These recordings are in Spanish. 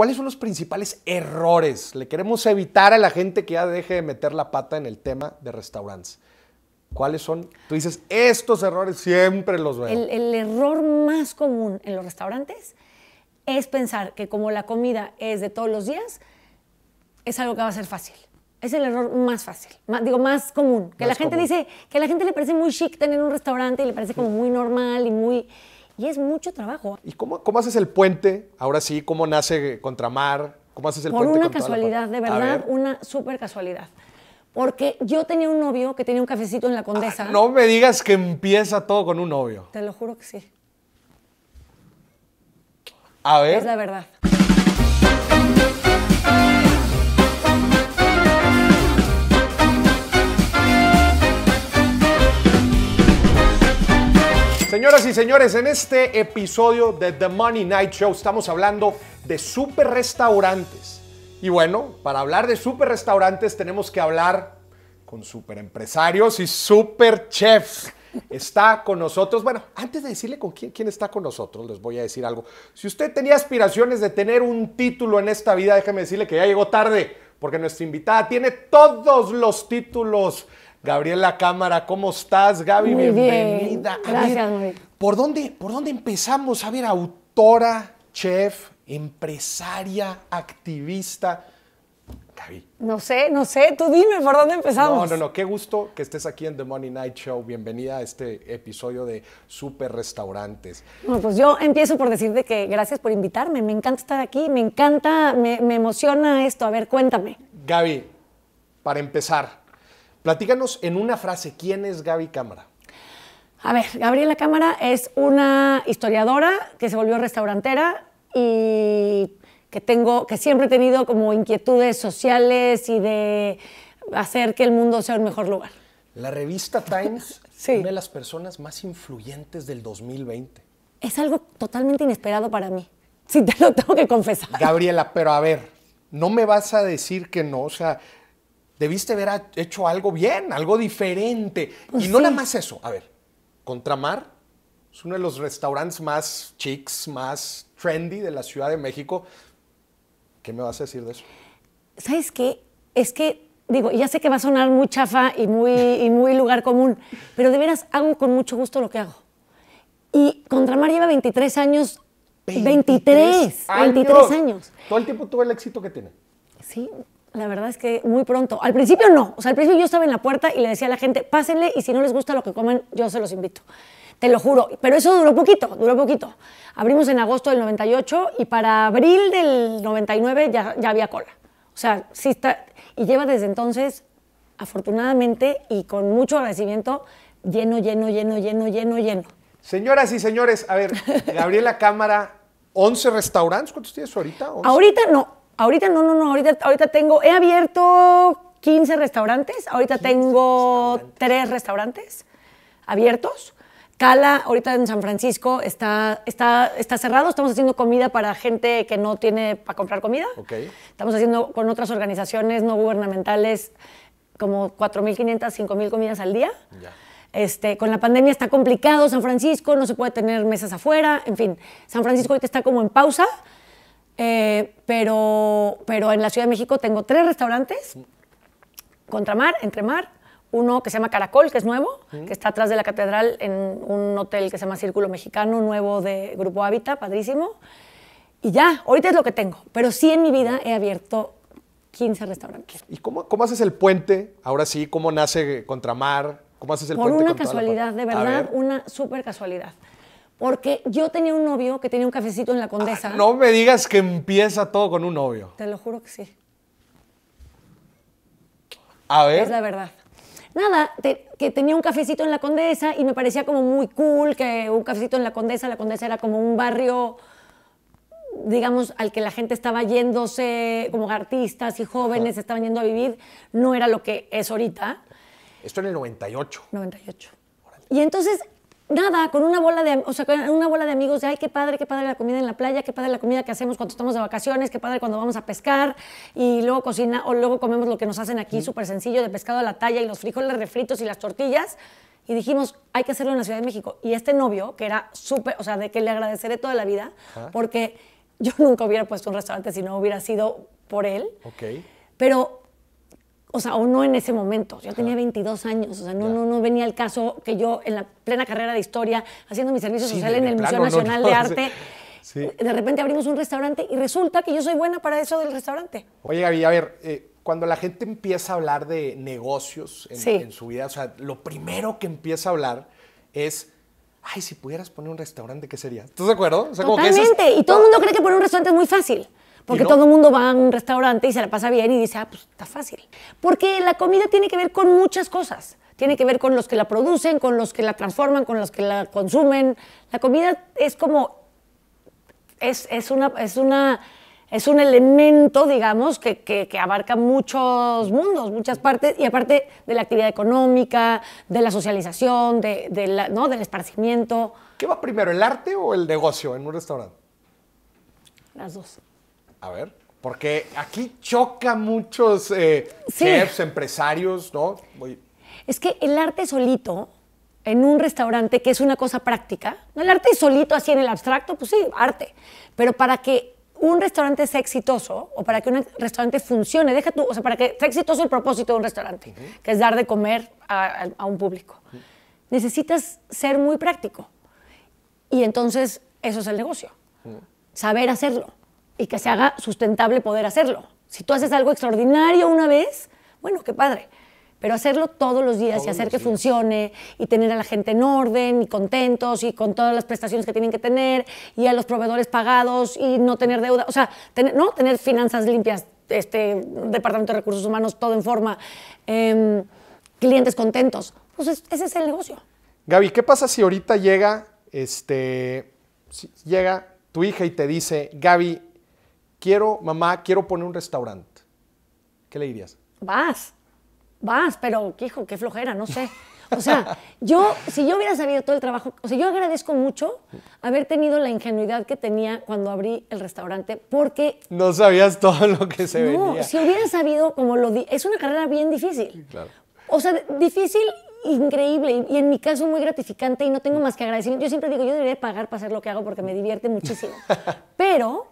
¿Cuáles son los principales errores? Le queremos evitar a la gente que ya deje de meter la pata en el tema de restaurantes. ¿Cuáles son? Tú dices, estos errores siempre los veo. El, error más común en los restaurantes es pensar que como la comida es de todos los días, es algo que va a ser fácil. Es el error más fácil, digo, más común. Que la gente dice, que a la gente le parece muy chic tener un restaurante y le parece como muy normal y muy... Y es mucho trabajo. ¿Y cómo, cómo haces el puente? Ahora sí, ¿cómo nace Contramar? ¿Cómo haces el Por puente? Por una casualidad, de verdad, una super casualidad. Porque yo tenía un novio que tenía un cafecito en la Condesa. Ah, no me digas que empieza todo con un novio. Te lo juro que sí. A ver. Es la verdad. Señoras y señores, en este episodio de The Money Night Show estamos hablando de super restaurantes. Y bueno, para hablar de super restaurantes tenemos que hablar con super y super chefs. Está con nosotros, bueno, antes de decirle con quién, quién está con nosotros, les voy a decir algo. Si usted tenía aspiraciones de tener un título en esta vida, déjeme decirle que ya llegó tarde, porque nuestra invitada tiene todos los títulos Gabriela Cámara, ¿cómo estás? Gaby, bienvenida. Gracias, ¿por dónde, ¿por dónde empezamos? A ver, autora, chef, empresaria, activista. Gaby. No sé, no sé, tú dime por dónde empezamos. No, no, no, qué gusto que estés aquí en The Money Night Show. Bienvenida a este episodio de Super Restaurantes. Bueno, pues yo empiezo por decirte que gracias por invitarme, me encanta estar aquí, me encanta, me, me emociona esto. A ver, cuéntame. Gaby, para empezar, Platícanos en una frase, ¿quién es Gaby Cámara? A ver, Gabriela Cámara es una historiadora que se volvió restaurantera y que tengo, que siempre he tenido como inquietudes sociales y de hacer que el mundo sea un mejor lugar. La revista Times, es una de las personas más influyentes del 2020. Es algo totalmente inesperado para mí. si te lo tengo que confesar. Gabriela, pero a ver, no me vas a decir que no, o sea, debiste haber hecho algo bien, algo diferente. Pues y no la nada más eso. A ver, Contramar es uno de los restaurantes más chics, más trendy de la Ciudad de México. ¿Qué me vas a decir de eso? ¿Sabes qué? Es que, digo, ya sé que va a sonar muy chafa y muy, muy lugar común, pero de veras hago con mucho gusto lo que hago. Y Contramar lleva 23 años. 23, 23 años. años. Todo el tiempo tuve el éxito que tiene. Sí, la verdad es que muy pronto. Al principio no. O sea, al principio yo estaba en la puerta y le decía a la gente, pásenle y si no les gusta lo que comen, yo se los invito. Te lo juro. Pero eso duró poquito, duró poquito. Abrimos en agosto del 98 y para abril del 99 ya, ya había cola. O sea, sí está. Y lleva desde entonces, afortunadamente y con mucho agradecimiento, lleno, lleno, lleno, lleno, lleno, lleno. Señoras y señores, a ver, la Cámara, 11 restaurantes, ¿cuántos tienes ahorita? Ahorita no, Ahorita no, no, no, ahorita, ahorita tengo, he abierto 15 restaurantes, ahorita tengo tres restaurantes abiertos. Cala, ahorita en San Francisco, está, está, está cerrado. Estamos haciendo comida para gente que no tiene para comprar comida. Okay. Estamos haciendo con otras organizaciones no gubernamentales como 4.500, 5.000 comidas al día. Este, con la pandemia está complicado San Francisco, no se puede tener mesas afuera. En fin, San Francisco ahorita está como en pausa. Eh, pero, pero en la Ciudad de México tengo tres restaurantes, Contramar, Entremar, uno que se llama Caracol, que es nuevo, que está atrás de la catedral en un hotel que se llama Círculo Mexicano, nuevo de Grupo Hábitat, padrísimo. Y ya, ahorita es lo que tengo, pero sí en mi vida he abierto 15 restaurantes. ¿Y cómo, cómo haces el puente? Ahora sí, ¿cómo nace Contramar? ¿Cómo haces el Por puente? Por una casualidad, de verdad, una súper casualidad. Porque yo tenía un novio que tenía un cafecito en la Condesa. Ah, no me digas que empieza todo con un novio. Te lo juro que sí. A ver. Es la verdad. Nada, que tenía un cafecito en la Condesa y me parecía como muy cool que un cafecito en la Condesa, la Condesa era como un barrio digamos, al que la gente estaba yéndose, como artistas y jóvenes estaban yendo a vivir, no era lo que es ahorita. Esto en el 98. 98. Y entonces nada, con una bola de, o sea, con una bola de amigos de, ay, qué padre, qué padre la comida en la playa, qué padre la comida que hacemos cuando estamos de vacaciones, qué padre cuando vamos a pescar y luego cocina o luego comemos lo que nos hacen aquí, súper sencillo, de pescado a la talla y los frijoles refritos y las tortillas. Y dijimos, hay que hacerlo en la Ciudad de México. Y este novio, que era súper, o sea, de que le agradeceré toda la vida, porque yo nunca hubiera puesto un restaurante si no hubiera sido por él. Ok. Pero o sea, o no en ese momento. Yo tenía 22 años, o sea, no, no, no venía el caso que yo en la plena carrera de historia, haciendo mi servicio social en el Museo Nacional de Arte, de repente abrimos un restaurante y resulta que yo soy buena para eso del restaurante. Oye, Gaby, a ver, eh, cuando la gente empieza a hablar de negocios en, su vida, o sea, lo primero que empieza a hablar es... Ay, si pudieras poner un restaurante, ¿qué sería? ¿Estás de acuerdo? Y todo el mundo cree que poner un restaurante es muy fácil. Porque todo el mundo va a un restaurante y se la pasa bien y dice, ah, pues está fácil. Porque la comida tiene que ver con muchas cosas. Tiene que ver con los que la producen, con los que la transforman, con los que la consumen. La comida es como. Es, una. Es una es un elemento, digamos, que, abarca muchos mundos, muchas partes, y aparte de la actividad económica, de la socialización, de, la, ¿no? del esparcimiento. ¿Qué va primero, el arte o el negocio en un restaurante? Las dos. A ver. Porque aquí choca muchos eh, chefs, empresarios, ¿no? Es que el arte solito, en un restaurante, que es una cosa práctica, el arte solito así en el abstracto, pues sí, arte. Pero para que un restaurante sea exitoso o para que un restaurante funcione, deja tú, o sea, para que sea exitoso el propósito de un restaurante, que es dar de comer a, un público, necesitas ser muy práctico. Y entonces eso es el negocio, saber hacerlo y que se haga sustentable poder hacerlo. Si tú haces algo extraordinario una vez, bueno, qué padre. Pero hacerlo todos los días y hacer que funcione y tener a la gente en orden y contentos y con todas las prestaciones que tienen que tener y a los proveedores pagados y no tener deuda, o sea, no tener finanzas limpias, este departamento de recursos humanos todo en forma, em, clientes contentos, pues ese es el negocio. Gaby, ¿qué pasa si ahorita llega, este, llega tu hija y te dice, Gaby, quiero, mamá, quiero poner un restaurante. ¿Qué le dirías? Vas, vas, pero hijo, qué flojera, no sé. O sea, yo, si yo hubiera sabido todo el trabajo, o sea, yo agradezco mucho haber tenido la ingenuidad que tenía cuando abrí el restaurante, porque... No sabías todo lo que se no, venía. No, si hubiera sabido, como lo di, es una carrera bien difícil. Claro. O sea, difícil, increíble, y, en mi caso muy gratificante, y no tengo más que agradecer. Yo siempre digo, yo debería pagar para hacer lo que hago porque me divierte muchísimo. Pero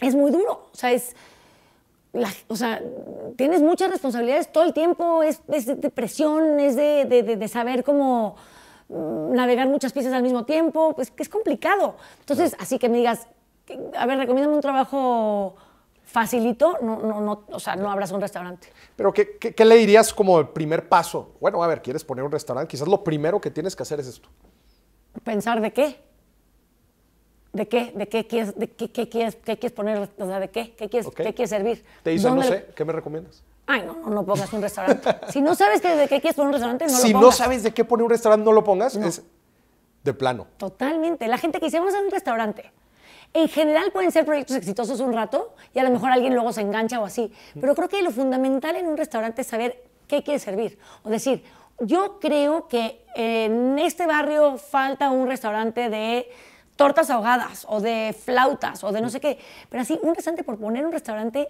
es muy duro. O sea, es. tienes muchas responsabilidades todo el tiempo, es, de presión, es de, saber cómo mm, navegar muchas piezas al mismo tiempo, pues es complicado. Entonces, así que me digas, a ver, recomiéndame un trabajo facilito, no, no, no, o sea, no abras un restaurante. Pero ¿qué, qué le dirías como el primer paso? Bueno, a ver, quieres poner un restaurante, quizás lo primero que tienes que hacer es esto. ¿Pensar de qué? ¿De qué? ¿De qué quieres, de qué, quieres, poner? O sea, ¿de qué? ¿Qué quieres, servir? Te dice, no sé, ¿qué me recomiendas? Ay, no, no, pongas un restaurante. si no sabes de qué quieres poner un restaurante, no lo pongas. Si no sabes de qué poner un restaurante, no lo pongas. Es de plano. Totalmente. La gente que dice, vamos un restaurante. En general pueden ser proyectos exitosos un rato y a lo mejor alguien luego se engancha o así. Pero creo que lo fundamental en un restaurante es saber qué quieres servir. O decir, yo creo que en este barrio falta un restaurante de tortas ahogadas o de flautas o de no sé qué. Pero así, un restaurante por poner un restaurante,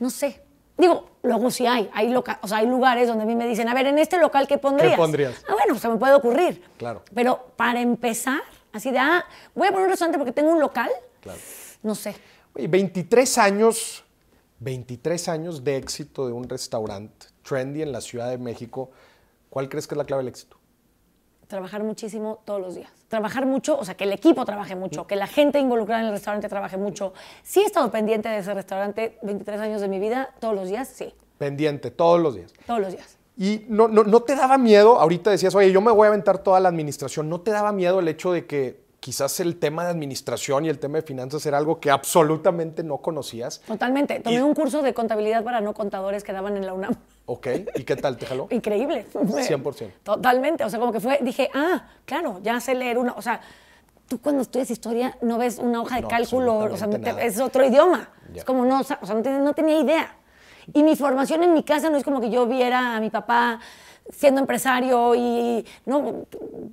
no sé. Digo, luego sí hay, hay, loca o sea, hay lugares donde a mí me dicen, a ver, en este local, ¿qué pondrías? ¿Qué pondrías? Ah, bueno, pues se me puede ocurrir. Claro. Pero para empezar, así de, ah, voy a poner un restaurante porque tengo un local. Claro. No sé. Oye, 23 años, 23 años de éxito de un restaurante trendy en la Ciudad de México. ¿Cuál crees que es la clave del éxito? trabajar muchísimo todos los días. Trabajar mucho, o sea, que el equipo trabaje mucho, que la gente involucrada en el restaurante trabaje mucho. Sí he estado pendiente de ese restaurante 23 años de mi vida, todos los días, sí. Pendiente, todos los días. Todos los días. Y no, no, te daba miedo, ahorita decías, oye, yo me voy a aventar toda la administración, ¿no te daba miedo el hecho de que quizás el tema de administración y el tema de finanzas era algo que absolutamente no conocías? Totalmente. Tomé un curso de contabilidad para no contadores que daban en la UNAM. Ok, ¿y qué tal? ¿Te jaló? Increíble. 100%. Totalmente, o sea, como que fue, dije, ah, claro, ya sé leer una, o sea, tú cuando estudias historia no ves una hoja de cálculo, o sea, es otro idioma. Es como, no, o sea, no tenía idea. Y mi formación en mi casa no es como que yo viera a mi papá siendo empresario y no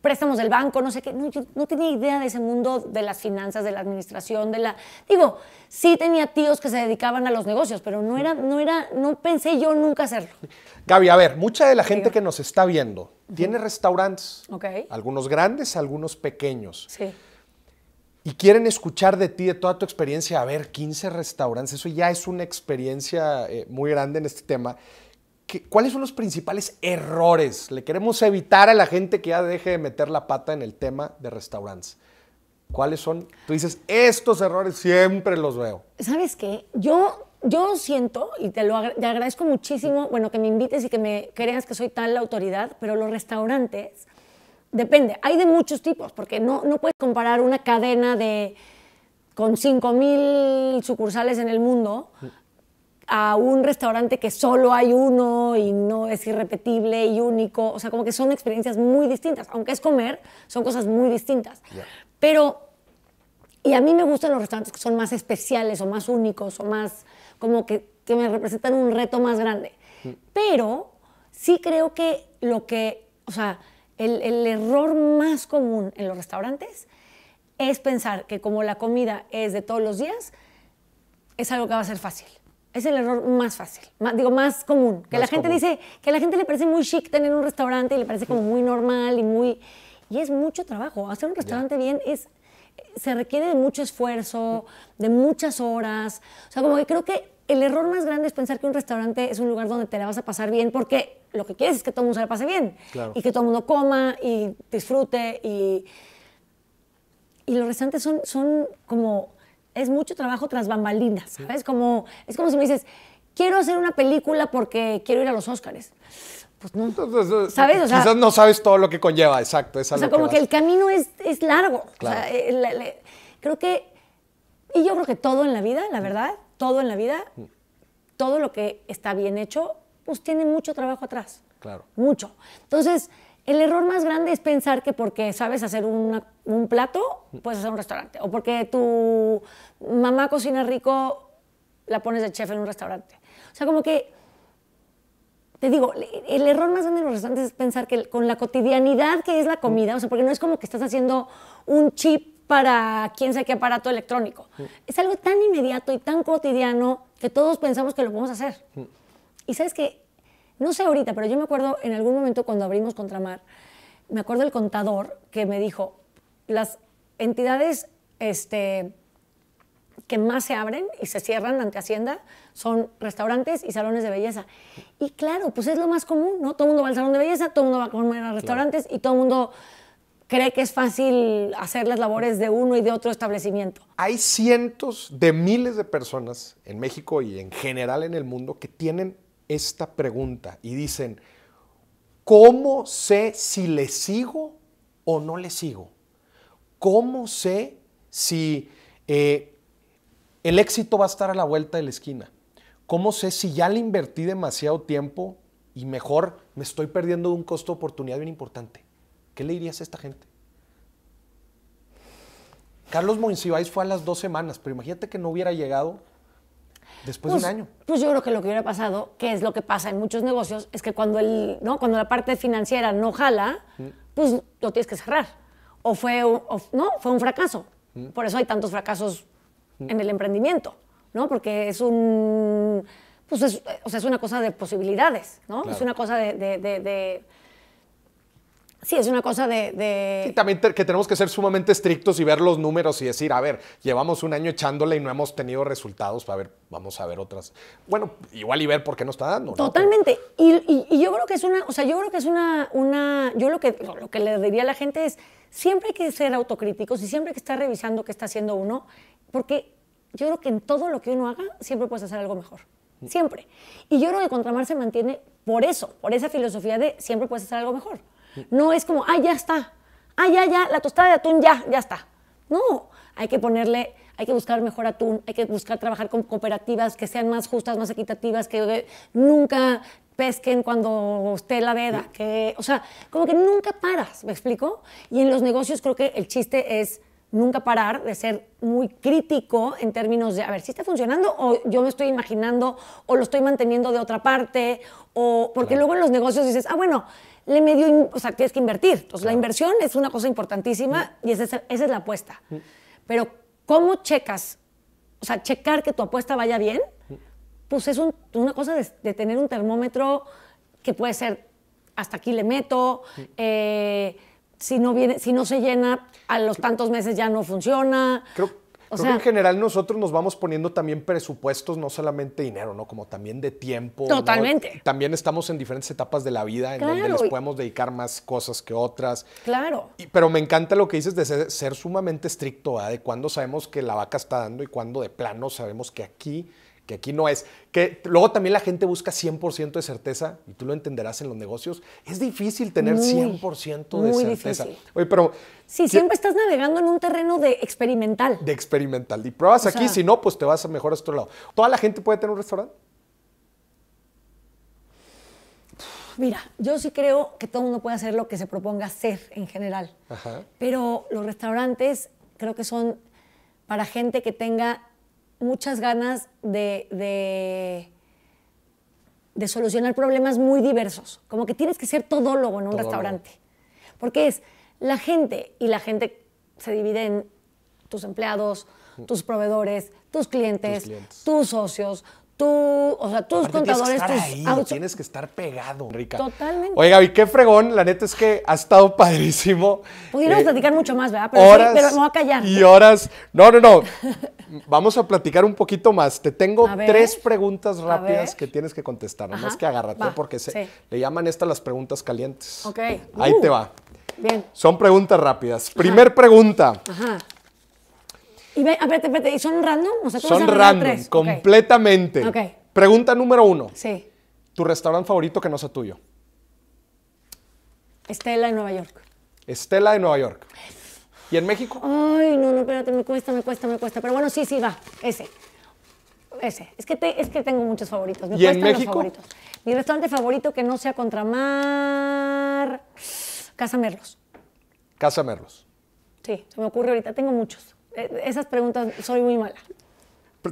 préstamos del banco, no sé qué. No, tenía idea de ese mundo de las finanzas, de la administración, de la. Digo, sí tenía tíos que se dedicaban a los negocios, pero no era, no era, no pensé yo nunca hacerlo. Gaby, a ver, mucha de la gente que nos está viendo tiene restaurantes. Algunos grandes, algunos pequeños. Sí. Y quieren escuchar de ti, de toda tu experiencia. A ver, 15 restaurantes, eso ya es una experiencia eh, muy grande en este tema. ¿cuáles son los principales errores? Le queremos evitar a la gente que ya deje de meter la pata en el tema de restaurantes. ¿Cuáles son? Tú dices, estos errores siempre los veo. ¿Sabes qué? Yo, yo siento, y te lo agradezco muchísimo, bueno, que me invites y que me creas que soy tal la autoridad, pero los restaurantes, depende, hay de muchos tipos, porque no, no puedes comparar una cadena de con 5.000 sucursales en el mundo mm a un restaurante que solo hay uno y no es irrepetible y único. O sea, como que son experiencias muy distintas. Aunque es comer, son cosas muy distintas. Pero, y a mí me gustan los restaurantes que son más especiales o más únicos o más, como que, me representan un reto más grande. Mm. Pero sí creo que lo que, o sea, el error más común en los restaurantes es pensar que como la comida es de todos los días, es algo que va a ser fácil es el error más fácil, digo, más común. Que la gente dice, que a la gente le parece muy chic tener un restaurante y le parece como muy normal y muy... Y es mucho trabajo. Hacer un restaurante bien es... Se requiere de mucho esfuerzo, de muchas horas. O sea, como que creo que el error más grande es pensar que un restaurante es un lugar donde te la vas a pasar bien porque lo que quieres es que todo el mundo se la pase bien. Y que todo el mundo coma y disfrute y... Y los restaurantes son, son como es mucho trabajo tras bambalinas, ¿sabes? Como, es como si me dices, quiero hacer una película porque quiero ir a los Óscares. Pues no. ¿Sabes? no sabes todo lo que conlleva, exacto. Es o sea, como que, el camino es, largo. Eh, creo que, y yo creo que todo en la vida, la mm. verdad, todo en la vida, mm. todo lo que está bien hecho, pues tiene mucho trabajo atrás. Claro. Mucho. Entonces, el error más grande es pensar que porque sabes hacer un plato, puedes hacer un restaurante. O porque tu mamá cocina rico, la pones de chef en un restaurante. O sea, como que, te digo, el error más grande en los restaurantes es pensar que con la cotidianidad que es la comida, o sea, porque no es como que estás haciendo un chip para quién sabe qué aparato electrónico. Es algo tan inmediato y tan cotidiano que todos pensamos que lo podemos hacer. Mm. Y sabes que no sé ahorita, pero yo me acuerdo en algún momento cuando abrimos Contramar, me acuerdo el contador que me dijo, las entidades este, que más se abren y se cierran ante Hacienda son restaurantes y salones de belleza. Y claro, pues es lo más común, ¿no? Todo el mundo va al salón de belleza, todo el mundo va a comer a restaurantes y todo el mundo cree que es fácil hacer las labores de uno y de otro establecimiento. Hay cientos de miles de personas en México y en general en el mundo que tienen esta pregunta y dicen, ¿cómo sé si le sigo o no le sigo? ¿Cómo sé si eh, el éxito va a estar a la vuelta de la esquina? ¿Cómo sé si ya le invertí demasiado tiempo y mejor me estoy perdiendo de un costo de oportunidad bien importante? ¿Qué le dirías a esta gente? Carlos Monsiváis fue a las dos semanas, pero imagínate que no hubiera llegado Después de pues, un año. Pues yo creo que lo que hubiera pasado, que es lo que pasa en muchos negocios, es que cuando, el, ¿no? cuando la parte financiera no jala, mm. pues lo tienes que cerrar. O fue, ¿no? fue un fracaso. Mm. Por eso hay tantos fracasos mm. en el emprendimiento, ¿no? Porque es un... Pues es, o sea, es una cosa de posibilidades, ¿no? Es una cosa de Sí, es una cosa de... de... también que tenemos que ser sumamente estrictos y ver los números y decir, a ver, llevamos un año echándole y no hemos tenido resultados, pues, a ver, vamos a ver otras. Bueno, igual y ver por qué no está dando. Totalmente. Y, yo creo que es una, o sea, yo creo que es una, una yo lo que, lo que le diría a la gente es, siempre hay que ser autocríticos y siempre hay que estar revisando qué está haciendo uno, porque yo creo que en todo lo que uno haga, siempre puedes hacer algo mejor. Mm. Siempre. Y yo creo que Contramar se mantiene por eso, por esa filosofía de siempre puedes hacer algo mejor. No es como, ay, ya está. Ay, ya, ya, la tostada de atún ya, ya está. No, hay que ponerle, hay que buscar mejor atún, hay que buscar trabajar con cooperativas que sean más justas, más equitativas, que eh, nunca pesquen cuando esté la veda, que, o sea, como que nunca paras, ¿me explico? Y en los negocios creo que el chiste es nunca parar de ser muy crítico en términos de, a ver, si está funcionando o yo me estoy imaginando o lo estoy manteniendo de otra parte, o porque luego en los negocios dices, ah, bueno, le medio, o sea, tienes que invertir. Entonces, la inversión es una cosa importantísima mm. y esa, esa, es la apuesta. Mm. Pero, ¿cómo checas? O sea, checar que tu apuesta vaya bien, mm. pues es una cosa de, tener un termómetro que puede ser hasta aquí le meto, eh, si, no viene, si no se llena, a los tantos meses ya no funciona. O en general nosotros nos vamos poniendo también presupuestos, no solamente dinero, ¿no? Como también de tiempo. Totalmente. También estamos en diferentes etapas de la vida en donde les podemos dedicar más cosas que otras. Claro. pero me encanta lo que dices de ser, sumamente estricto, De cuándo sabemos que la vaca está dando y cuándo de plano sabemos que aquí que aquí no es. Que luego también la gente busca 100% de certeza, y tú lo entenderás en los negocios. Es difícil tener 100% de muy certeza. Difícil. Oye, pero. Sí, siempre estás navegando en un terreno de experimental. De experimental. Y pruebas aquí, si no, pues te vas a mejor a otro lado. ¿Toda la gente puede tener un restaurante? Mira, yo sí creo que todo el mundo puede hacer lo que se proponga hacer en general. Pero los restaurantes creo que son para gente que tenga muchas ganas de, de, solucionar problemas muy diversos. Como que tienes que ser todólogo en un restaurante. Porque es la gente, y la gente se divide en tus empleados, mm. tus proveedores, tus, clientes. tus socios, tú, o sea, tus contadores, tienes que estar Tienes que estar pegado, Rica. Totalmente. Oiga, y qué fregón, la neta es que ha estado padrísimo. Pudiéramos eh, platicar mucho más, ¿verdad? Pero, horas pero voy a callar. Y horas. No, no, no. Vamos a platicar un poquito más. Te tengo tres preguntas rápidas que tienes que contestar. Nada más que agárrate porque se, le llaman estas las preguntas calientes. Ok. Ahí te uh. va. Bien. Son preguntas rápidas. Primer pregunta. Ajá. Y son random? son random, completamente. Pregunta número uno. Sí. ¿Tu restaurante favorito que no sea tuyo? Estela en Nueva York. Estela de Nueva York. ¿Y en México? Ay, no, no, espérate, me cuesta, me cuesta, me cuesta. Pero bueno, sí, sí, va, ese. Ese. Es que, es que tengo muchos favoritos. ¿Y en México? Mi restaurante favorito que no sea Contramar. Casa Merlos. Casa Merlos. Sí, se me ocurre ahorita. Tengo muchos. Esas preguntas, soy muy mala.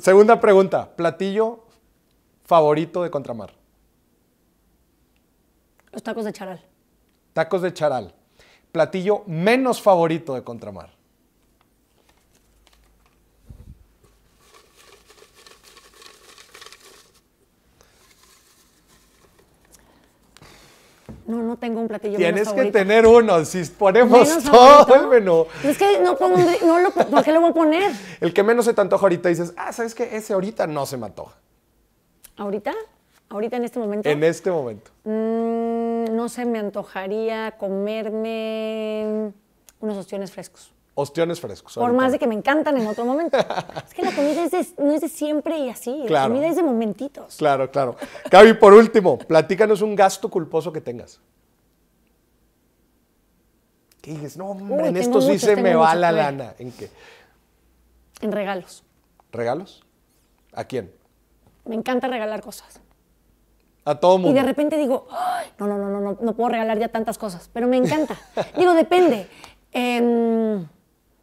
Segunda pregunta, platillo favorito de Contramar. Los tacos de charal. Tacos de charal. Platillo menos favorito de Contramar. No, no tengo un platillo Tienes que tener uno, si ponemos todo favorito. Es que no pongo, lo, ¿por qué lo voy a poner? El que menos se te antoja ahorita dices, ah, ¿sabes qué? Ese ahorita no se me antoja. ¿Ahorita? ¿Ahorita en este momento? En este momento. Mm, no se me antojaría comerme unos ostiones frescos. Ostiones frescos. Por más de que me encantan en otro momento. es que la comida no es de siempre y así. La comida es de momentitos. Claro, claro. Cavi, por último, platícanos un gasto culposo que tengas. ¿Qué dices? No, hombre, en esto sí se me va la lana. ¿En qué? En regalos. ¿Regalos? ¿A quién? Me encanta regalar cosas. A todo mundo. Y de repente digo, no, no, no, no, no, puedo regalar ya tantas cosas, pero me encanta. digo, depende. En... Em,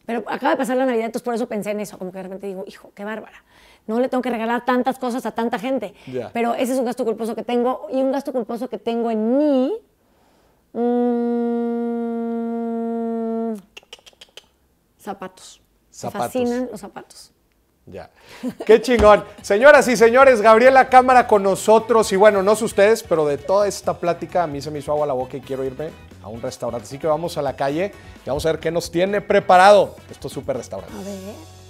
pero acaba de pasar la Navidad, entonces por eso pensé en eso, como que de repente digo, hijo, qué bárbara. No le tengo que regalar tantas cosas a tanta gente. Pero ese es un gasto culposo que tengo y un gasto culposo que tengo en mí. zapatos. Mm, zapatos. Me fascinan los zapatos. Ya. Qué chingón. Señoras y señores, Gabriela Cámara con nosotros. Y bueno, no sé ustedes, pero de toda esta plática a mí se me hizo agua la boca y quiero irme a un restaurante. Así que vamos a la calle y vamos a ver qué nos tiene preparado estos super restaurante. A ver.